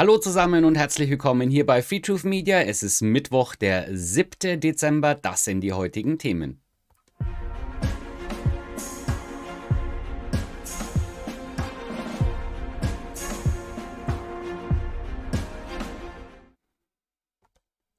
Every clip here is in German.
Hallo zusammen und herzlich willkommen hier bei FreeTruth Media. Es ist Mittwoch, der 7. Dezember. Das sind die heutigen Themen.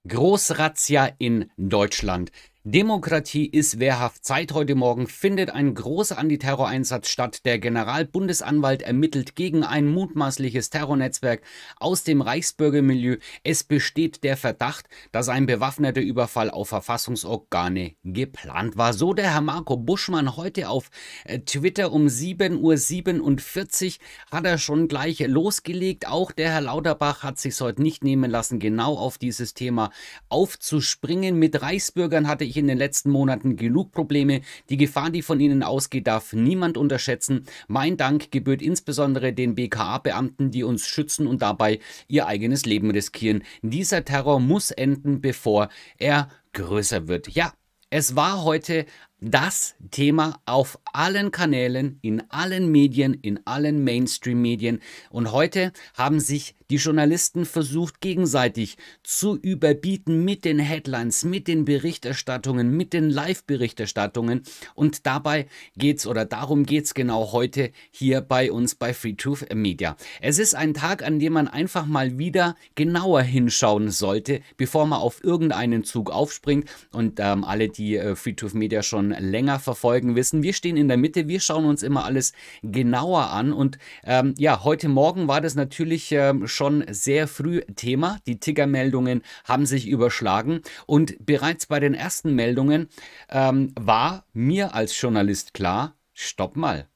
Großrazzia in Deutschland. Demokratie ist wehrhaft. Zeit heute Morgen findet ein großer Antiterroreinsatz statt. Der Generalbundesanwalt ermittelt gegen ein mutmaßliches Terrornetzwerk aus dem Reichsbürgermilieu. Es besteht der Verdacht, dass ein bewaffneter Überfall auf Verfassungsorgane geplant war. So der Herr Marco Buschmann heute auf äh, Twitter um 7.47 Uhr hat er schon gleich losgelegt. Auch der Herr Lauterbach hat sich heute nicht nehmen lassen, genau auf dieses Thema aufzuspringen. Mit Reichsbürgern hatte ich in den letzten Monaten genug Probleme. Die Gefahr, die von ihnen ausgeht, darf niemand unterschätzen. Mein Dank gebührt insbesondere den BKA-Beamten, die uns schützen und dabei ihr eigenes Leben riskieren. Dieser Terror muss enden, bevor er größer wird. Ja, es war heute das Thema auf allen Kanälen, in allen Medien, in allen Mainstream-Medien. Und heute haben sich die Journalisten versucht gegenseitig zu überbieten mit den Headlines, mit den Berichterstattungen, mit den Live-Berichterstattungen. Und dabei geht's oder darum geht's genau heute hier bei uns bei Free Truth Media. Es ist ein Tag, an dem man einfach mal wieder genauer hinschauen sollte, bevor man auf irgendeinen Zug aufspringt. Und ähm, alle, die äh, Free Truth Media schon länger verfolgen, wissen, wir stehen in der Mitte, wir schauen uns immer alles genauer an. Und ähm, ja, heute Morgen war das natürlich ähm, schon schon sehr früh Thema. Die Tickermeldungen haben sich überschlagen und bereits bei den ersten Meldungen ähm, war mir als Journalist klar, stopp mal,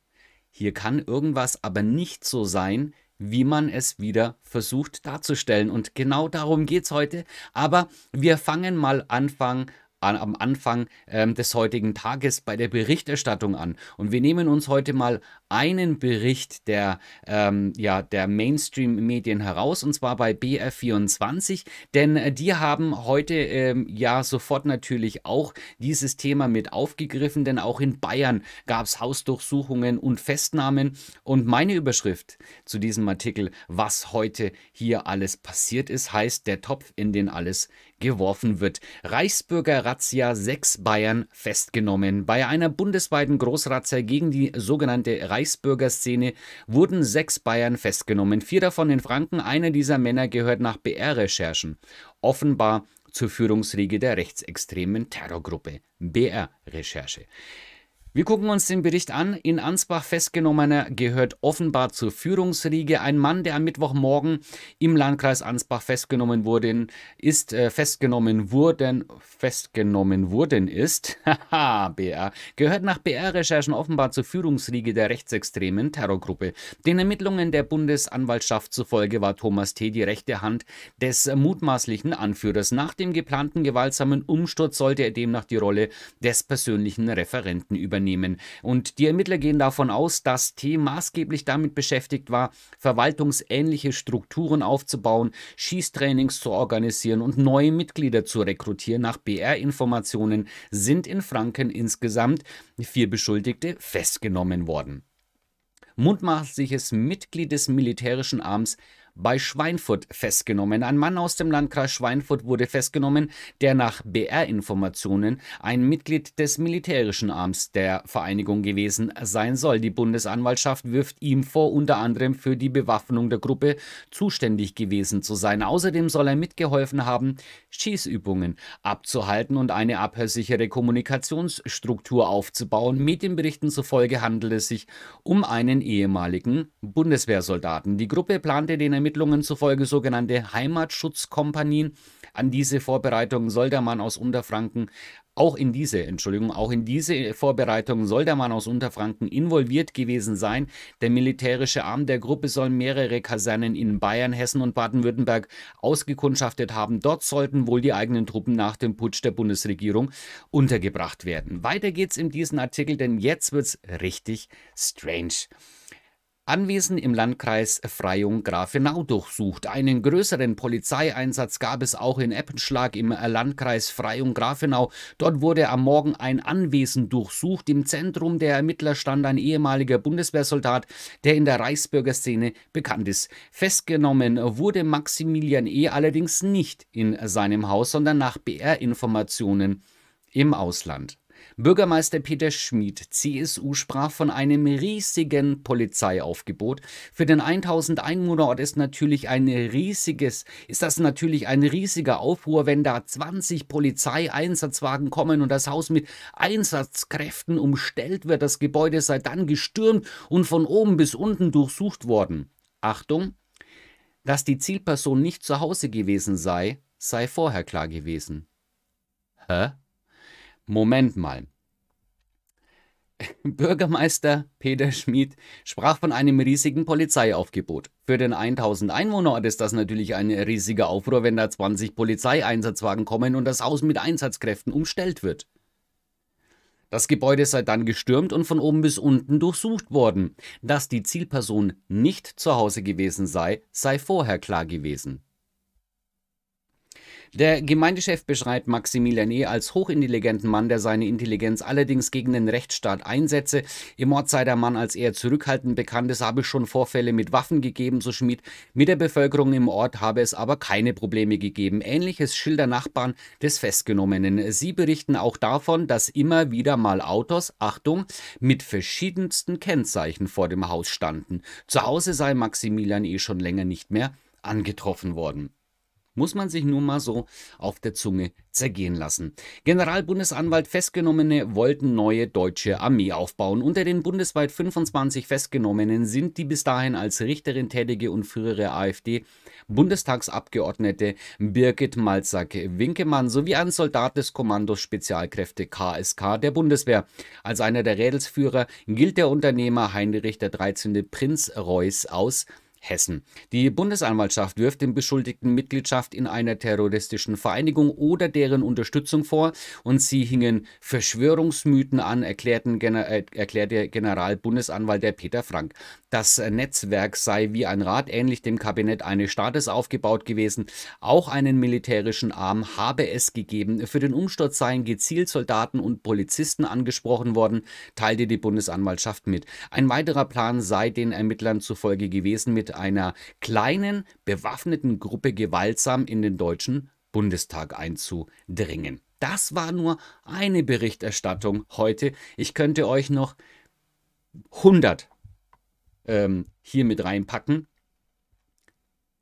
hier kann irgendwas aber nicht so sein, wie man es wieder versucht darzustellen. Und genau darum geht es heute. Aber wir fangen mal Anfang an, am Anfang ähm, des heutigen Tages bei der Berichterstattung an. Und wir nehmen uns heute mal einen Bericht der, ähm, ja, der Mainstream-Medien heraus, und zwar bei BR24, denn äh, die haben heute ähm, ja sofort natürlich auch dieses Thema mit aufgegriffen, denn auch in Bayern gab es Hausdurchsuchungen und Festnahmen. Und meine Überschrift zu diesem Artikel, was heute hier alles passiert ist, heißt der Topf, in den alles geworfen wird. Reichsbürger Razzia, sechs Bayern festgenommen. Bei einer bundesweiten Großrazzia gegen die sogenannte Reichsbürger Reichsbürgerszene wurden sechs Bayern festgenommen, vier davon in Franken. Einer dieser Männer gehört nach BR-Recherchen offenbar zur Führungsriege der rechtsextremen Terrorgruppe BR-Recherche. Wir gucken uns den Bericht an. In Ansbach festgenommener gehört offenbar zur Führungsriege. Ein Mann, der am Mittwochmorgen im Landkreis Ansbach festgenommen wurde, ist äh, festgenommen wurden, festgenommen wurden ist. BR. Gehört nach BR-Recherchen offenbar zur Führungsriege der rechtsextremen Terrorgruppe. Den Ermittlungen der Bundesanwaltschaft zufolge war Thomas T. die rechte Hand des mutmaßlichen Anführers. Nach dem geplanten gewaltsamen Umsturz sollte er demnach die Rolle des persönlichen Referenten übernehmen übernehmen. Und die Ermittler gehen davon aus, dass T. maßgeblich damit beschäftigt war, verwaltungsähnliche Strukturen aufzubauen, Schießtrainings zu organisieren und neue Mitglieder zu rekrutieren. Nach BR-Informationen sind in Franken insgesamt vier Beschuldigte festgenommen worden. Mutmaßliches Mitglied des militärischen Arms bei Schweinfurt festgenommen. Ein Mann aus dem Landkreis Schweinfurt wurde festgenommen, der nach BR-Informationen ein Mitglied des militärischen Arms der Vereinigung gewesen sein soll. Die Bundesanwaltschaft wirft ihm vor, unter anderem für die Bewaffnung der Gruppe zuständig gewesen zu sein. Außerdem soll er mitgeholfen haben, Schießübungen abzuhalten und eine abhörsichere Kommunikationsstruktur aufzubauen. Medienberichten zufolge handelt es sich um einen ehemaligen Bundeswehrsoldaten. Die Gruppe plante den Ermittlungen zufolge sogenannte Heimatschutzkompanien. An diese Vorbereitungen soll der Mann aus Unterfranken auch in diese, Entschuldigung, auch in diese Vorbereitungen soll der Mann aus Unterfranken involviert gewesen sein. Der militärische Arm der Gruppe soll mehrere Kasernen in Bayern, Hessen und Baden-Württemberg ausgekundschaftet haben. Dort sollten wohl die eigenen Truppen nach dem Putsch der Bundesregierung untergebracht werden. Weiter geht's in diesem Artikel, denn jetzt wird's richtig strange. Anwesen im Landkreis Freyung-Grafenau durchsucht. Einen größeren Polizeieinsatz gab es auch in Eppenschlag im Landkreis Freyung-Grafenau. Dort wurde am Morgen ein Anwesen durchsucht. Im Zentrum der Ermittler stand ein ehemaliger Bundeswehrsoldat, der in der Reichsbürgerszene bekannt ist. Festgenommen wurde Maximilian E. allerdings nicht in seinem Haus, sondern nach BR-Informationen im Ausland. Bürgermeister Peter Schmid, CSU, sprach von einem riesigen Polizeiaufgebot. Für den 1000 Einwohnerort ist natürlich ein riesiges, ist das natürlich ein riesiger Aufruhr, wenn da 20 Polizeieinsatzwagen kommen und das Haus mit Einsatzkräften umstellt wird. Das Gebäude sei dann gestürmt und von oben bis unten durchsucht worden. Achtung, dass die Zielperson nicht zu Hause gewesen sei, sei vorher klar gewesen. Hä? Moment mal. Bürgermeister Peter Schmid sprach von einem riesigen Polizeiaufgebot. Für den 1000 Einwohnerort ist das natürlich ein riesiger Aufruhr, wenn da 20 Polizeieinsatzwagen kommen und das Haus mit Einsatzkräften umstellt wird. Das Gebäude sei dann gestürmt und von oben bis unten durchsucht worden. Dass die Zielperson nicht zu Hause gewesen sei, sei vorher klar gewesen. Der Gemeindechef beschreibt Maximilian E. als hochintelligenten Mann, der seine Intelligenz allerdings gegen den Rechtsstaat einsetze. Im Ort sei der Mann als eher zurückhaltend bekannt, es habe schon Vorfälle mit Waffen gegeben, so Schmid. Mit der Bevölkerung im Ort habe es aber keine Probleme gegeben. Ähnliches schildern Nachbarn des Festgenommenen. Sie berichten auch davon, dass immer wieder mal Autos, Achtung, mit verschiedensten Kennzeichen vor dem Haus standen. Zu Hause sei Maximilian E. schon länger nicht mehr angetroffen worden. Muss man sich nun mal so auf der Zunge zergehen lassen. Generalbundesanwalt Festgenommene wollten neue deutsche Armee aufbauen. Unter den bundesweit 25 Festgenommenen sind die bis dahin als Richterin tätige und frühere AfD Bundestagsabgeordnete Birgit Malzack-Winkemann sowie ein Soldat des Kommandos Spezialkräfte KSK der Bundeswehr. Als einer der Rädelsführer gilt der Unternehmer Heinrich XIII. Prinz Reuß aus Hessen. Die Bundesanwaltschaft wirft dem Beschuldigten Mitgliedschaft in einer terroristischen Vereinigung oder deren Unterstützung vor und sie hingen Verschwörungsmythen an, erklärten äh, erklärte Generalbundesanwalt der Peter Frank. Das Netzwerk sei wie ein Rad ähnlich dem Kabinett eines Staates aufgebaut gewesen. Auch einen militärischen Arm habe es gegeben. Für den Umsturz seien gezielt Soldaten und Polizisten angesprochen worden, teilte die Bundesanwaltschaft mit. Ein weiterer Plan sei den Ermittlern zufolge gewesen, mit einer kleinen bewaffneten Gruppe gewaltsam in den deutschen Bundestag einzudringen. Das war nur eine Berichterstattung heute. Ich könnte euch noch 100 ähm, hier mit reinpacken.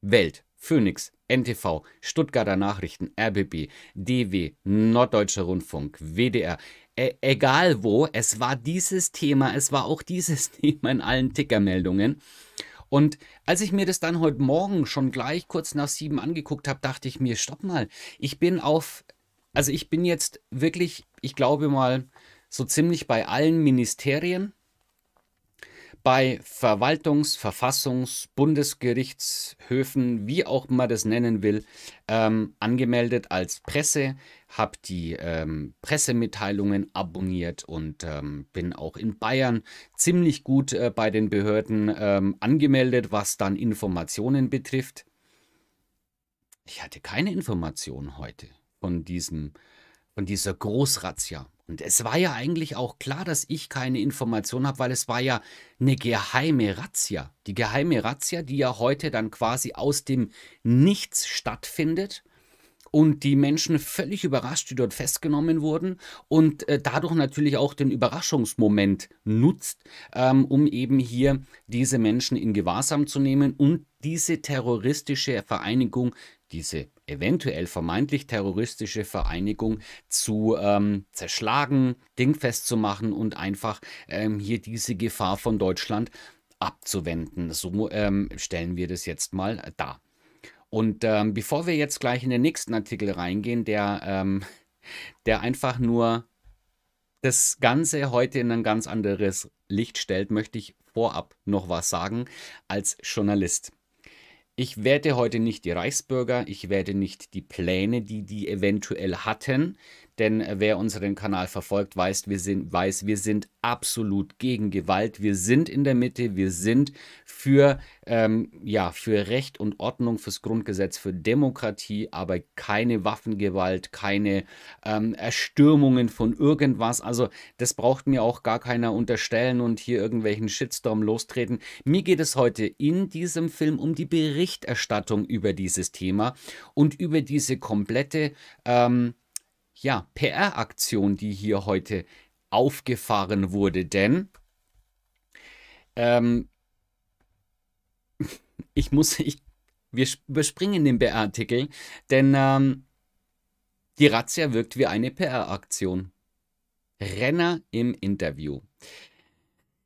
Welt, Phoenix, NTV, Stuttgarter Nachrichten, RBB, DW, Norddeutscher Rundfunk, WDR. E egal wo, es war dieses Thema, es war auch dieses Thema in allen Tickermeldungen. Und als ich mir das dann heute Morgen schon gleich kurz nach sieben angeguckt habe, dachte ich mir, stopp mal, ich bin auf, also ich bin jetzt wirklich, ich glaube mal, so ziemlich bei allen Ministerien bei Verwaltungs-, Verfassungs-, Bundesgerichtshöfen, wie auch man das nennen will, ähm, angemeldet als Presse, habe die ähm, Pressemitteilungen abonniert und ähm, bin auch in Bayern ziemlich gut äh, bei den Behörden ähm, angemeldet, was dann Informationen betrifft. Ich hatte keine Informationen heute von diesem äh, von dieser Großrazzia. Und es war ja eigentlich auch klar, dass ich keine Information habe, weil es war ja eine geheime Razzia. Die geheime Razzia, die ja heute dann quasi aus dem Nichts stattfindet und die Menschen völlig überrascht, die dort festgenommen wurden und äh, dadurch natürlich auch den Überraschungsmoment nutzt, ähm, um eben hier diese Menschen in Gewahrsam zu nehmen und diese terroristische Vereinigung diese eventuell vermeintlich terroristische Vereinigung zu ähm, zerschlagen, dingfest zu machen und einfach ähm, hier diese Gefahr von Deutschland abzuwenden. So ähm, stellen wir das jetzt mal dar. Und ähm, bevor wir jetzt gleich in den nächsten Artikel reingehen, der, ähm, der einfach nur das Ganze heute in ein ganz anderes Licht stellt, möchte ich vorab noch was sagen als Journalist ich werte heute nicht die Reichsbürger, ich werte nicht die Pläne, die die eventuell hatten, denn äh, wer unseren Kanal verfolgt, weiß wir, sind, weiß, wir sind absolut gegen Gewalt. Wir sind in der Mitte. Wir sind für, ähm, ja, für Recht und Ordnung, fürs Grundgesetz, für Demokratie, aber keine Waffengewalt, keine ähm, Erstürmungen von irgendwas. Also, das braucht mir auch gar keiner unterstellen und hier irgendwelchen Shitstorm lostreten. Mir geht es heute in diesem Film um die Berichterstattung über dieses Thema und über diese komplette. Ähm, ja, PR-Aktion, die hier heute aufgefahren wurde. Denn ähm, ich muss, ich, wir überspringen den PR-Artikel, denn ähm, die Razzia wirkt wie eine PR-Aktion. Renner im Interview.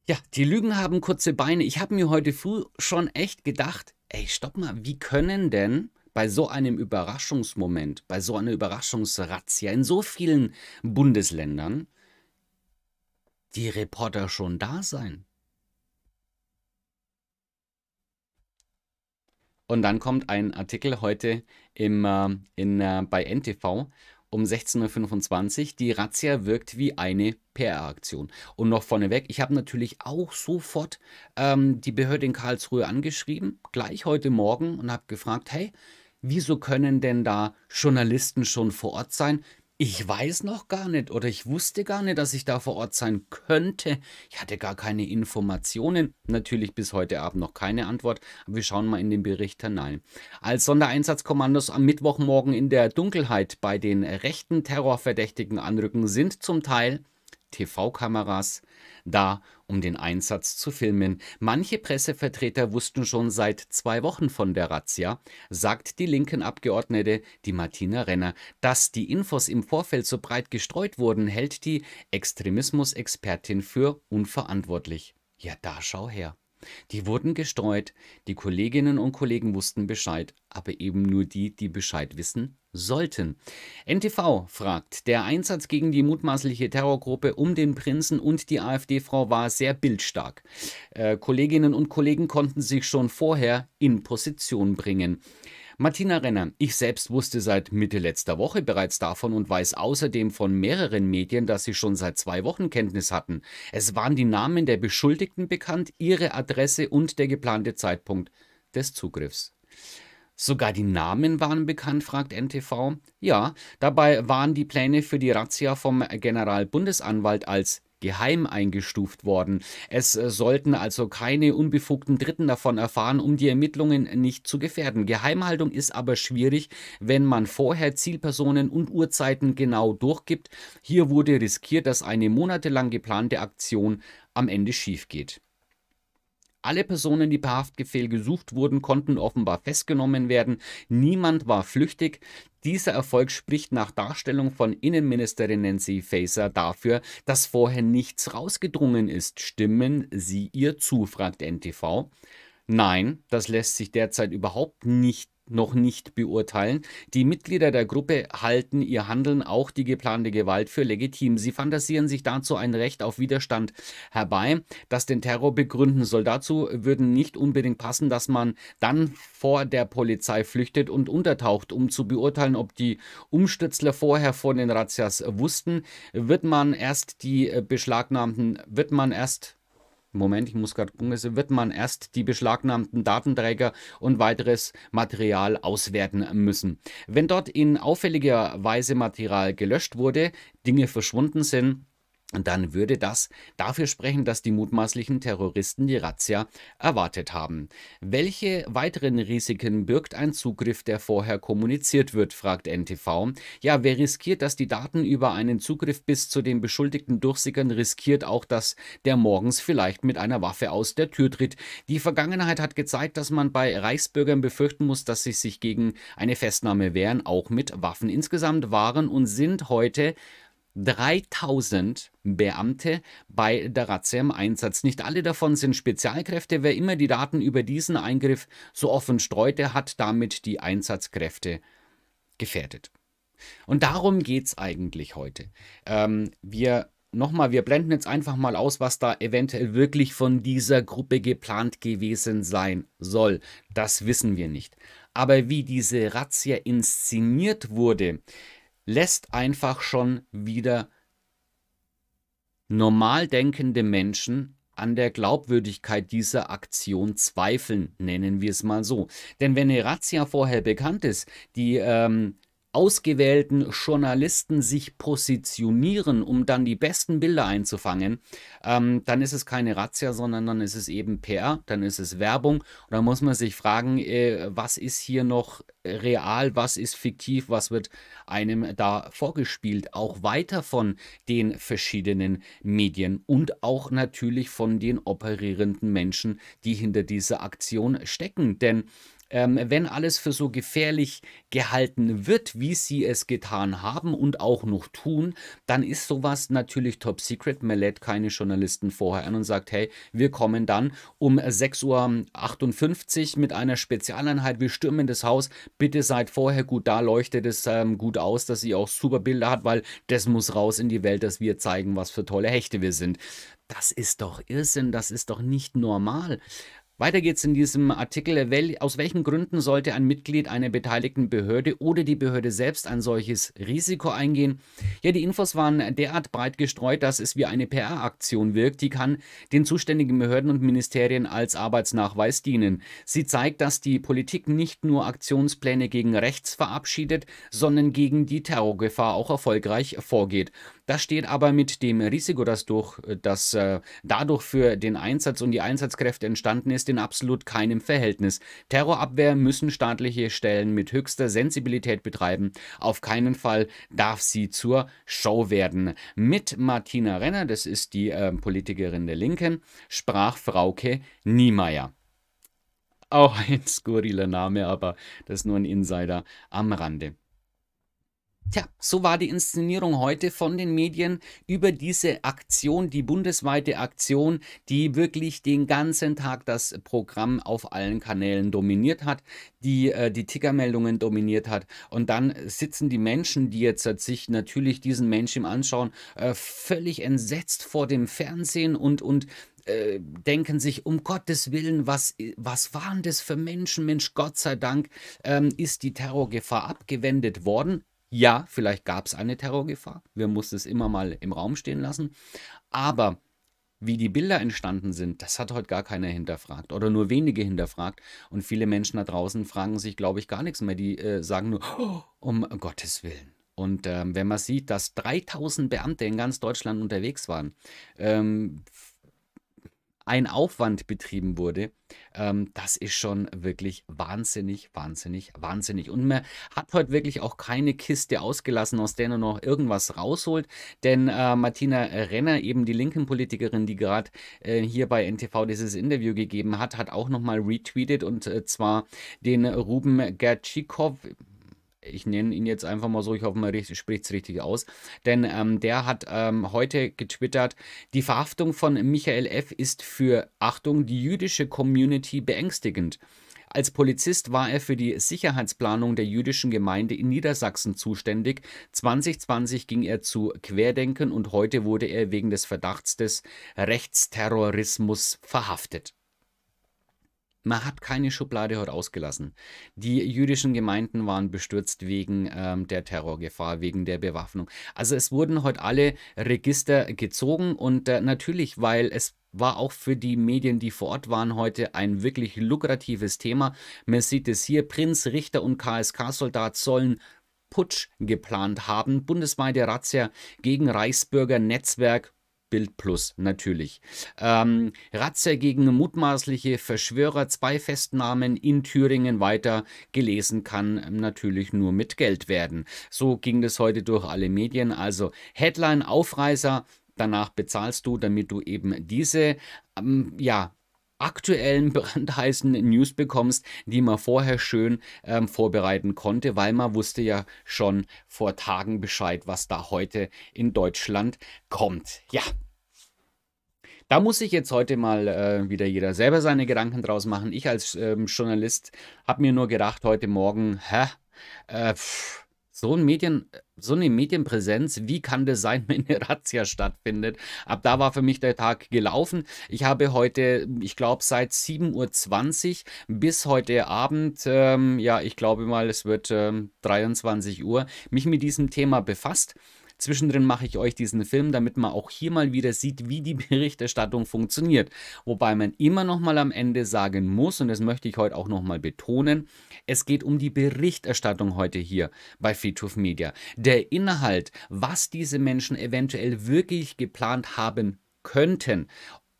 Ja, die Lügen haben kurze Beine. Ich habe mir heute früh schon echt gedacht, ey, stopp mal, wie können denn bei so einem Überraschungsmoment, bei so einer Überraschungsrazzia in so vielen Bundesländern die Reporter schon da sein. Und dann kommt ein Artikel heute im, äh, in, äh, bei NTV um 16.25 Uhr. Die Razzia wirkt wie eine PR-Aktion. Und noch vorneweg, ich habe natürlich auch sofort ähm, die Behörde in Karlsruhe angeschrieben, gleich heute Morgen, und habe gefragt, hey, wieso können denn da Journalisten schon vor Ort sein? Ich weiß noch gar nicht oder ich wusste gar nicht, dass ich da vor Ort sein könnte. Ich hatte gar keine Informationen. Natürlich bis heute Abend noch keine Antwort, aber wir schauen mal in den Bericht hinein. Als Sondereinsatzkommandos am Mittwochmorgen in der Dunkelheit bei den rechten Terrorverdächtigen anrücken, sind zum Teil TV-Kameras da, um den Einsatz zu filmen. Manche Pressevertreter wussten schon seit zwei Wochen von der Razzia, sagt die linken Abgeordnete, die Martina Renner. Dass die Infos im Vorfeld so breit gestreut wurden, hält die Extremismus-Expertin für unverantwortlich. Ja, da schau her. Die wurden gestreut, die Kolleginnen und Kollegen wussten Bescheid, aber eben nur die, die Bescheid wissen sollten. NTV fragt, der Einsatz gegen die mutmaßliche Terrorgruppe um den Prinzen und die AfD-Frau war sehr bildstark. Äh, Kolleginnen und Kollegen konnten sich schon vorher in Position bringen. Martina Renner, ich selbst wusste seit Mitte letzter Woche bereits davon und weiß außerdem von mehreren Medien, dass sie schon seit zwei Wochen Kenntnis hatten. Es waren die Namen der Beschuldigten bekannt, ihre Adresse und der geplante Zeitpunkt des Zugriffs. Sogar die Namen waren bekannt, fragt NTV. Ja, dabei waren die Pläne für die Razzia vom Generalbundesanwalt als geheim eingestuft worden. Es äh, sollten also keine unbefugten Dritten davon erfahren, um die Ermittlungen nicht zu gefährden. Geheimhaltung ist aber schwierig, wenn man vorher Zielpersonen und Uhrzeiten genau durchgibt. Hier wurde riskiert, dass eine monatelang geplante Aktion am Ende schief geht. Alle Personen, die per Haftbefehl gesucht wurden, konnten offenbar festgenommen werden. Niemand war flüchtig. Dieser Erfolg spricht nach Darstellung von Innenministerin Nancy Faeser dafür, dass vorher nichts rausgedrungen ist. Stimmen Sie ihr zu, fragt NTV. Nein, das lässt sich derzeit überhaupt nicht noch nicht beurteilen. Die Mitglieder der Gruppe halten ihr Handeln, auch die geplante Gewalt, für legitim. Sie fantasieren sich dazu ein Recht auf Widerstand herbei, das den Terror begründen soll. Dazu würden nicht unbedingt passen, dass man dann vor der Polizei flüchtet und untertaucht. Um zu beurteilen, ob die Umstürzler vorher von den Razzias wussten, wird man erst die äh, beschlagnahmten, wird man erst Moment, ich muss gerade gucken, wird man erst die beschlagnahmten Datenträger und weiteres Material auswerten müssen. Wenn dort in auffälliger Weise Material gelöscht wurde, Dinge verschwunden sind, dann würde das dafür sprechen, dass die mutmaßlichen Terroristen die Razzia erwartet haben. Welche weiteren Risiken birgt ein Zugriff, der vorher kommuniziert wird, fragt NTV. Ja, wer riskiert, dass die Daten über einen Zugriff bis zu den Beschuldigten durchsickern, riskiert auch, dass der morgens vielleicht mit einer Waffe aus der Tür tritt. Die Vergangenheit hat gezeigt, dass man bei Reichsbürgern befürchten muss, dass sie sich gegen eine Festnahme wehren, auch mit Waffen. Insgesamt waren und sind heute 3000 Beamte bei der Razzia im Einsatz. Nicht alle davon sind Spezialkräfte. Wer immer die Daten über diesen Eingriff so offen streute, hat damit die Einsatzkräfte gefährdet. Und darum geht es eigentlich heute. Ähm, wir nochmal, wir blenden jetzt einfach mal aus, was da eventuell wirklich von dieser Gruppe geplant gewesen sein soll. Das wissen wir nicht. Aber wie diese Razzia inszeniert wurde, lässt einfach schon wieder normal denkende Menschen an der Glaubwürdigkeit dieser Aktion zweifeln, nennen wir es mal so. Denn wenn eine Razzia vorher bekannt ist, die ähm, ausgewählten Journalisten sich positionieren, um dann die besten Bilder einzufangen, ähm, dann ist es keine Razzia, sondern dann ist es eben PR, dann ist es Werbung. Und dann muss man sich fragen, äh, was ist hier noch real, was ist fiktiv, was wird einem da vorgespielt, auch weiter von den verschiedenen Medien und auch natürlich von den operierenden Menschen, die hinter dieser Aktion stecken. Denn ähm, wenn alles für so gefährlich gehalten wird, wie sie es getan haben und auch noch tun, dann ist sowas natürlich top secret. Man lädt keine Journalisten vorher an und sagt, hey, wir kommen dann um 6.58 Uhr mit einer Spezialeinheit, wir stürmen das Haus, bitte seid vorher gut da, leuchtet es ähm, gut aus, dass sie auch super Bilder hat, weil das muss raus in die Welt, dass wir zeigen, was für tolle Hechte wir sind. Das ist doch Irrsinn, das ist doch nicht normal. Weiter geht's in diesem Artikel. Aus welchen Gründen sollte ein Mitglied einer beteiligten Behörde oder die Behörde selbst ein solches Risiko eingehen? Ja, die Infos waren derart breit gestreut, dass es wie eine PR-Aktion wirkt. Die kann den zuständigen Behörden und Ministerien als Arbeitsnachweis dienen. Sie zeigt, dass die Politik nicht nur Aktionspläne gegen rechts verabschiedet, sondern gegen die Terrorgefahr auch erfolgreich vorgeht. Das steht aber mit dem Risiko, das, durch, äh, das äh, dadurch für den Einsatz und die Einsatzkräfte entstanden ist, in absolut keinem Verhältnis. Terrorabwehr müssen staatliche Stellen mit höchster Sensibilität betreiben. Auf keinen Fall darf sie zur Show werden. Mit Martina Renner, das ist die äh, Politikerin der Linken, sprach Frauke Niemeyer. Auch ein skurriler Name, aber das ist nur ein Insider am Rande. Tja, so war die Inszenierung heute von den Medien über diese Aktion, die bundesweite Aktion, die wirklich den ganzen Tag das Programm auf allen Kanälen dominiert hat, die äh, die Tickermeldungen dominiert hat. Und dann sitzen die Menschen, die jetzt sich natürlich diesen Menschen anschauen, äh, völlig entsetzt vor dem Fernsehen und, und äh, denken sich, um Gottes Willen, was, was waren das für Menschen? Mensch, Gott sei Dank ähm, ist die Terrorgefahr abgewendet worden. Ja, vielleicht gab es eine Terrorgefahr. Wir mussten es immer mal im Raum stehen lassen. Aber wie die Bilder entstanden sind, das hat heute gar keiner hinterfragt oder nur wenige hinterfragt. Und viele Menschen da draußen fragen sich, glaube ich, gar nichts mehr. Die äh, sagen nur, oh, um Gottes Willen. Und ähm, wenn man sieht, dass 3000 Beamte in ganz Deutschland unterwegs waren, ähm, ein Aufwand betrieben wurde, ähm, das ist schon wirklich wahnsinnig, wahnsinnig, wahnsinnig. Und man hat heute wirklich auch keine Kiste ausgelassen, aus der man noch irgendwas rausholt, denn äh, Martina Renner, eben die linken Politikerin, die gerade äh, hier bei NTV dieses Interview gegeben hat, hat auch nochmal retweetet und äh, zwar den Ruben Gertschikow, ich nenne ihn jetzt einfach mal so, ich hoffe, man spricht es richtig aus, denn ähm, der hat ähm, heute getwittert, die Verhaftung von Michael F. ist für, Achtung, die jüdische Community beängstigend. Als Polizist war er für die Sicherheitsplanung der jüdischen Gemeinde in Niedersachsen zuständig. 2020 ging er zu Querdenken und heute wurde er wegen des Verdachts des Rechtsterrorismus verhaftet. Man hat keine Schublade heute ausgelassen. Die jüdischen Gemeinden waren bestürzt wegen ähm, der Terrorgefahr, wegen der Bewaffnung. Also es wurden heute alle Register gezogen und äh, natürlich, weil es war auch für die Medien, die vor Ort waren, heute ein wirklich lukratives Thema. Man sieht es hier, Prinz, Richter und KSK-Soldat sollen Putsch geplant haben, bundesweite Razzia gegen Reichsbürger, Netzwerk Bild Plus, natürlich. Ähm, Razzia gegen mutmaßliche Verschwörer, zwei Festnahmen in Thüringen weiter. Gelesen kann ähm, natürlich nur mit Geld werden. So ging das heute durch alle Medien. Also Headline, Aufreißer, danach bezahlst du, damit du eben diese ähm, ja, aktuellen brandheißen News bekommst, die man vorher schön ähm, vorbereiten konnte, weil man wusste ja schon vor Tagen Bescheid, was da heute in Deutschland kommt. Ja. Da muss sich jetzt heute mal äh, wieder jeder selber seine Gedanken draus machen. Ich als ähm, Journalist habe mir nur gedacht heute Morgen, hä? Äh, pff, so, ein Medien, so eine Medienpräsenz, wie kann das sein, wenn eine Razzia stattfindet? Ab da war für mich der Tag gelaufen. Ich habe heute, ich glaube, seit 7.20 Uhr bis heute Abend, ähm, ja, ich glaube mal, es wird ähm, 23 Uhr, mich mit diesem Thema befasst. Zwischendrin mache ich euch diesen Film, damit man auch hier mal wieder sieht, wie die Berichterstattung funktioniert. Wobei man immer noch mal am Ende sagen muss, und das möchte ich heute auch noch mal betonen, es geht um die Berichterstattung heute hier bei Friedhof Media. Der Inhalt, was diese Menschen eventuell wirklich geplant haben könnten,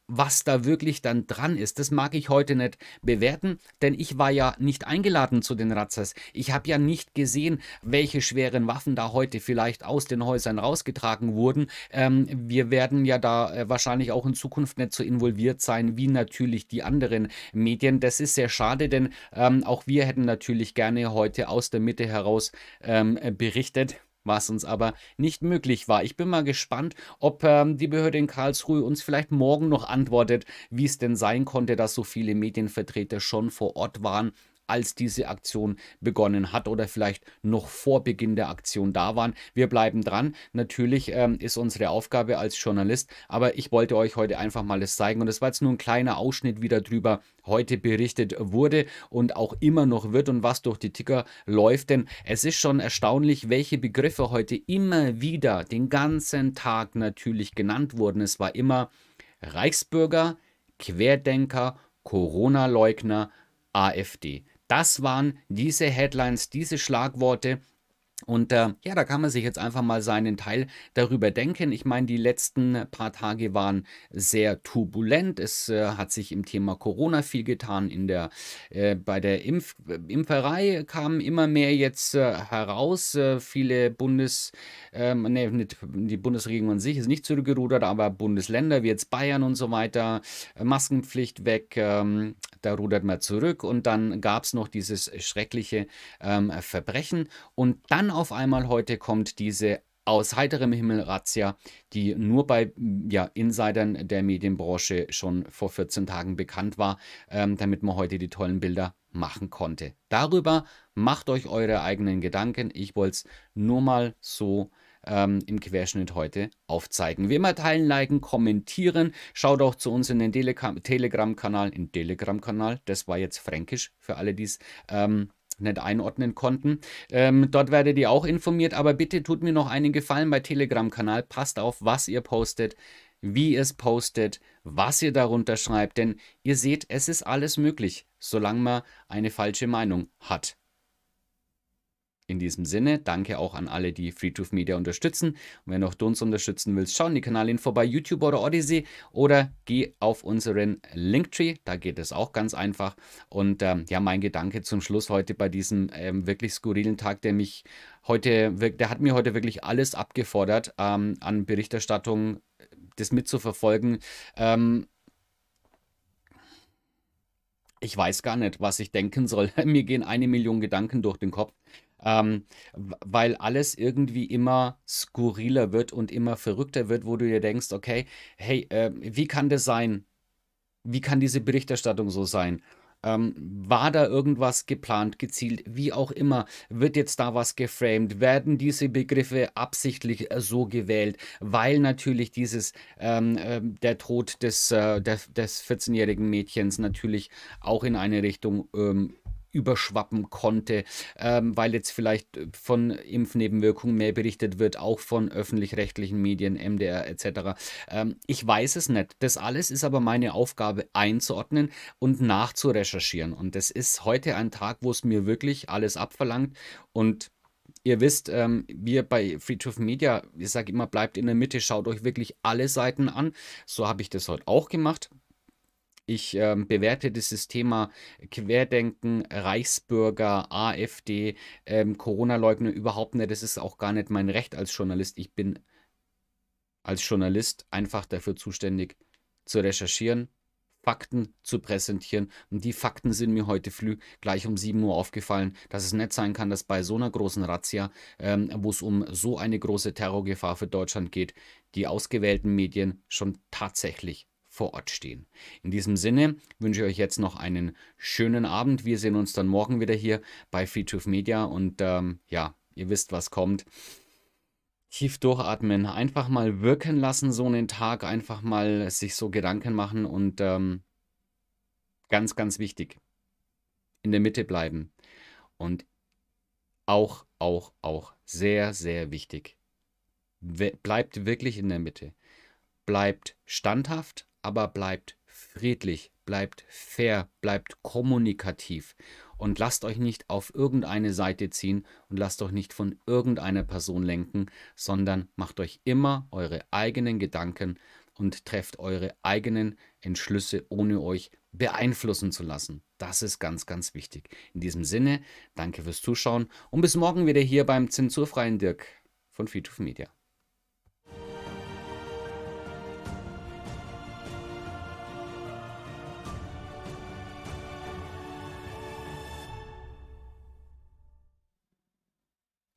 was da wirklich dann dran ist, das mag ich heute nicht bewerten, denn ich war ja nicht eingeladen zu den Razzas. Ich habe ja nicht gesehen, welche schweren Waffen da heute vielleicht aus den Häusern rausgetragen wurden. Ähm, wir werden ja da äh, wahrscheinlich auch in Zukunft nicht so involviert sein wie natürlich die anderen Medien. Das ist sehr schade, denn ähm, auch wir hätten natürlich gerne heute aus der Mitte heraus ähm, berichtet was uns aber nicht möglich war. Ich bin mal gespannt, ob ähm, die Behörde in Karlsruhe uns vielleicht morgen noch antwortet, wie es denn sein konnte, dass so viele Medienvertreter schon vor Ort waren als diese Aktion begonnen hat oder vielleicht noch vor Beginn der Aktion da waren. Wir bleiben dran. Natürlich ähm, ist unsere Aufgabe als Journalist, aber ich wollte euch heute einfach mal das zeigen und das war jetzt nur ein kleiner Ausschnitt wie darüber heute berichtet wurde und auch immer noch wird und was durch die Ticker läuft. Denn es ist schon erstaunlich, welche Begriffe heute immer wieder den ganzen Tag natürlich genannt wurden. Es war immer Reichsbürger, Querdenker, Corona-Leugner, AfD. Das waren diese Headlines, diese Schlagworte, und äh, ja, da kann man sich jetzt einfach mal seinen Teil darüber denken. Ich meine, die letzten paar Tage waren sehr turbulent. Es äh, hat sich im Thema Corona viel getan. In der, äh, bei der Impf Impferei kamen immer mehr jetzt äh, heraus. Äh, viele Bundes, ähm, nee, nicht, die Bundesregierung an sich ist nicht zurückgerudert, aber Bundesländer wie jetzt Bayern und so weiter, äh, Maskenpflicht weg, ähm, da rudert man zurück. Und dann gab es noch dieses schreckliche ähm, Verbrechen. Und dann auf einmal heute kommt diese aus heiterem Himmel Razzia, die nur bei mm, ja, Insidern der Medienbranche schon vor 14 Tagen bekannt war, ähm, damit man heute die tollen Bilder machen konnte. Darüber macht euch eure eigenen Gedanken. Ich wollte es nur mal so ähm, im Querschnitt heute aufzeigen. Wie immer teilen, liken, kommentieren. Schaut auch zu uns in den Telegram-Kanal. In Telegram-Kanal, das war jetzt fränkisch für alle, die es ähm, nicht einordnen konnten. Ähm, dort werdet ihr auch informiert, aber bitte tut mir noch einen Gefallen bei Telegram-Kanal. Passt auf, was ihr postet, wie ihr es postet, was ihr darunter schreibt, denn ihr seht, es ist alles möglich, solange man eine falsche Meinung hat. In diesem Sinne, danke auch an alle, die Free2 Media unterstützen. Und wenn auch du uns unterstützen willst, schau in die Kanalin vorbei, YouTube oder Odyssey oder geh auf unseren Linktree, da geht es auch ganz einfach. Und ähm, ja, mein Gedanke zum Schluss heute bei diesem ähm, wirklich skurrilen Tag, der mich heute, der hat mir heute wirklich alles abgefordert ähm, an Berichterstattung, äh, das mitzuverfolgen. Ähm, ich weiß gar nicht, was ich denken soll. Mir gehen eine Million Gedanken durch den Kopf. Ähm, weil alles irgendwie immer skurriler wird und immer verrückter wird, wo du dir denkst, okay, hey, äh, wie kann das sein? Wie kann diese Berichterstattung so sein? Ähm, war da irgendwas geplant, gezielt, wie auch immer? Wird jetzt da was geframed? Werden diese Begriffe absichtlich äh, so gewählt? Weil natürlich dieses, ähm, äh, der Tod des, äh, des, des 14-jährigen Mädchens natürlich auch in eine Richtung ähm, überschwappen konnte, ähm, weil jetzt vielleicht äh, von Impfnebenwirkungen mehr berichtet wird, auch von öffentlich-rechtlichen Medien, MDR etc. Ähm, ich weiß es nicht. Das alles ist aber meine Aufgabe einzuordnen und nachzurecherchieren. Und das ist heute ein Tag, wo es mir wirklich alles abverlangt und Ihr wisst, ähm, wir bei Free Truth Media, ich sage immer, bleibt in der Mitte, schaut euch wirklich alle Seiten an. So habe ich das heute auch gemacht. Ich ähm, bewerte dieses Thema Querdenken, Reichsbürger, AfD, ähm, Corona-Leugner überhaupt nicht. Das ist auch gar nicht mein Recht als Journalist. Ich bin als Journalist einfach dafür zuständig, zu recherchieren, Fakten zu präsentieren. Und die Fakten sind mir heute früh gleich um 7 Uhr aufgefallen, dass es nicht sein kann, dass bei so einer großen Razzia, ähm, wo es um so eine große Terrorgefahr für Deutschland geht, die ausgewählten Medien schon tatsächlich vor Ort stehen. In diesem Sinne wünsche ich euch jetzt noch einen schönen Abend. Wir sehen uns dann morgen wieder hier bei Friedhof Media und ähm, ja, ihr wisst, was kommt. Tief durchatmen, einfach mal wirken lassen, so einen Tag, einfach mal sich so Gedanken machen und ähm, ganz, ganz wichtig, in der Mitte bleiben. Und auch, auch, auch sehr, sehr wichtig, bleibt wirklich in der Mitte. Bleibt standhaft aber bleibt friedlich, bleibt fair, bleibt kommunikativ und lasst euch nicht auf irgendeine Seite ziehen und lasst euch nicht von irgendeiner Person lenken, sondern macht euch immer eure eigenen Gedanken und trefft eure eigenen Entschlüsse, ohne euch beeinflussen zu lassen. Das ist ganz, ganz wichtig. In diesem Sinne, danke fürs Zuschauen und bis morgen wieder hier beim zensurfreien Dirk von Feature Media.